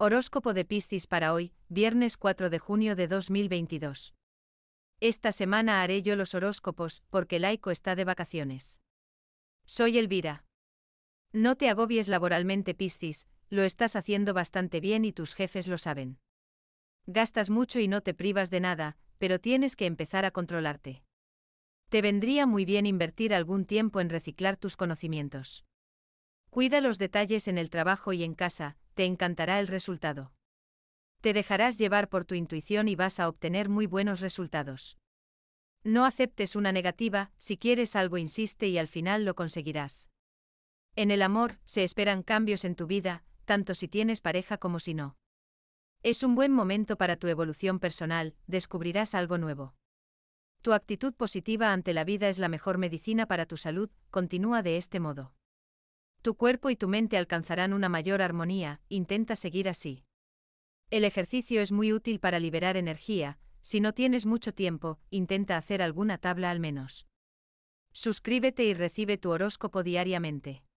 Horóscopo de Piscis para hoy, viernes 4 de junio de 2022. Esta semana haré yo los horóscopos, porque Laico está de vacaciones. Soy Elvira. No te agobies laboralmente, Piscis, lo estás haciendo bastante bien y tus jefes lo saben. Gastas mucho y no te privas de nada, pero tienes que empezar a controlarte. Te vendría muy bien invertir algún tiempo en reciclar tus conocimientos. Cuida los detalles en el trabajo y en casa, te encantará el resultado. Te dejarás llevar por tu intuición y vas a obtener muy buenos resultados. No aceptes una negativa, si quieres algo insiste y al final lo conseguirás. En el amor, se esperan cambios en tu vida, tanto si tienes pareja como si no. Es un buen momento para tu evolución personal, descubrirás algo nuevo. Tu actitud positiva ante la vida es la mejor medicina para tu salud, continúa de este modo. Tu cuerpo y tu mente alcanzarán una mayor armonía, intenta seguir así. El ejercicio es muy útil para liberar energía, si no tienes mucho tiempo, intenta hacer alguna tabla al menos. Suscríbete y recibe tu horóscopo diariamente.